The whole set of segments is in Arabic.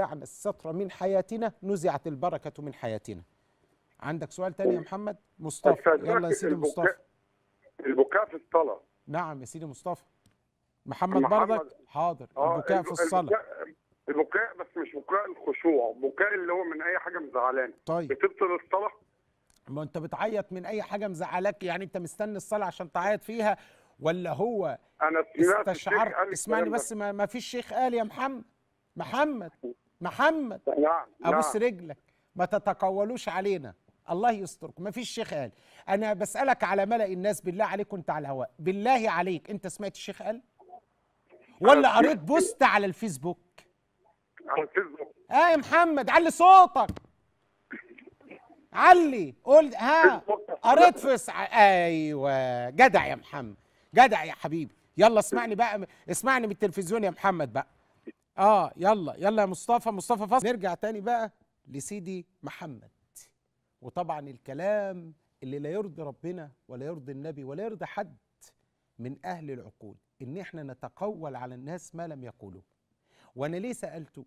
نزعنا الستر من حياتنا نزعت البركة من حياتنا عندك سؤال تاني يا محمد مصطفى يلا يا سيدي مصطفى البكاء في الصلاة نعم يا سيدي مصطفى محمد, محمد برضك حاضر آه البكاء في الصلاة البكاء, بس مش بكاء الخشوع بكاء اللي هو من أي حاجة مزعلانة طيب بتبطل الصلاة ما أنت بتعيط من أي حاجة مزعلاك يعني أنت مستني الصلاة عشان تعيط فيها ولا هو أنا استشعرت اسمعني بس ما فيش شيخ قال يا محمد محمد محمد نعم, نعم. ابوس رجلك ما تتقولوش علينا الله يستركم ما فيش شيخ قال انا بسالك على ملأ الناس بالله عليك وانت على الهواء بالله عليك انت سمعت الشيخ قال ولا قريت بوست على الفيسبوك على الفيسبوك اه يا محمد علي صوتك علي قول ها قريت في سع... ايوه جدع يا محمد جدع يا حبيبي يلا اسمعني بقى اسمعني من التلفزيون يا محمد بقى اه يلا يلا يا مصطفى مصطفى فصل نرجع تاني بقى لسيدي محمد وطبعا الكلام اللي لا يرضي ربنا ولا يرضي النبي ولا يرضي حد من اهل العقول ان احنا نتقول على الناس ما لم يقولوا وانا ليه سالته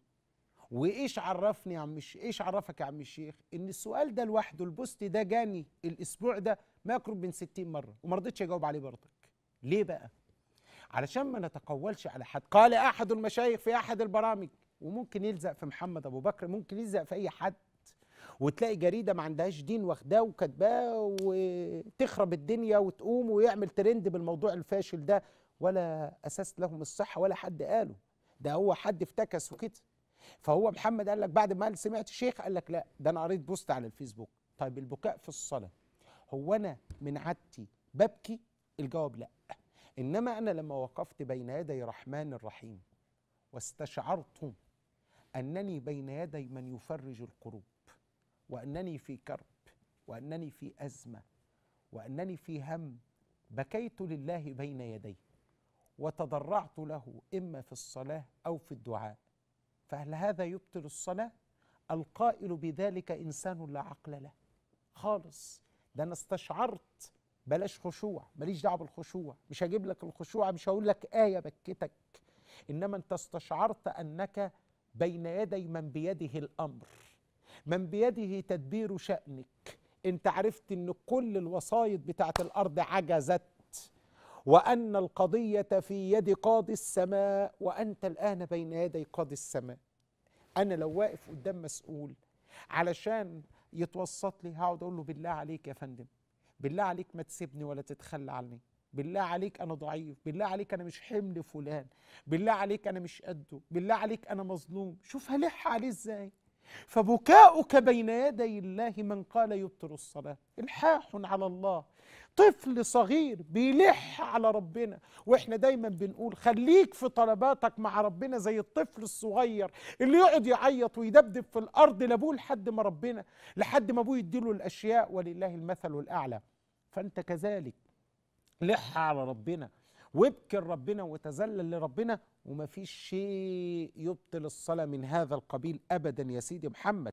وايش عرفني يا عم الشيخ ايش عرفك يا عم الشيخ ان السؤال ده لوحده البوست ده جاني الاسبوع ده ما يقرب من 60 مره وما رضيتش اجاوب عليه برضك ليه بقى علشان ما نتقولش على حد قال أحد المشايخ في أحد البرامج وممكن يلزق في محمد أبو بكر ممكن يلزق في أي حد وتلاقي جريده ما عندهاش دين واخداه وكاتباه وتخرب الدنيا وتقوم ويعمل ترند بالموضوع الفاشل ده ولا اساس لهم الصحه ولا حد قاله ده هو حد افتكس وكده فهو محمد قال لك بعد ما قال سمعت شيخ قال لك لا ده انا قريت بوست على الفيسبوك طيب البكاء في الصلاه هو انا من عادتي ببكي الجواب لا انما انا لما وقفت بين يدي رحمن الرحيم واستشعرت انني بين يدي من يفرج الكروب وانني في كرب وانني في ازمه وانني في هم بكيت لله بين يديه وتضرعت له اما في الصلاه او في الدعاء فهل هذا يبطل الصلاه القائل بذلك انسان لا عقل له خالص ده انا استشعرت بلاش خشوع ماليش دعوه بالخشوع مش هجيب لك الخشوع مش هقول لك ايه بكتك انما انت استشعرت انك بين يدي من بيده الامر من بيده تدبير شانك انت عرفت ان كل الوسايط بتاعه الارض عجزت وان القضيه في يد قاضي السماء وانت الان بين يدي قاضي السماء انا لو واقف قدام مسؤول علشان يتوسط لي هقعد اقول له بالله عليك يا فندم بالله عليك ما تسيبني ولا تتخلى عني بالله عليك انا ضعيف بالله عليك انا مش حمل فلان بالله عليك انا مش قده بالله عليك انا مظلوم شوف هلح عليه ازاي فبكاؤك بين يدي الله من قال يبطل الصلاة إلحاح على الله طفل صغير بيلح على ربنا واحنا دايما بنقول خليك في طلباتك مع ربنا زي الطفل الصغير اللي يقعد يعيط ويدبدب في الارض لابوه لحد ما ربنا لحد ما ابوه يديله الاشياء ولله المثل الاعلى فانت كذلك لح على ربنا وابكر ربنا وتذلل لربنا فيش شيء يبطل الصلاة من هذا القبيل أبدا يا سيدي محمد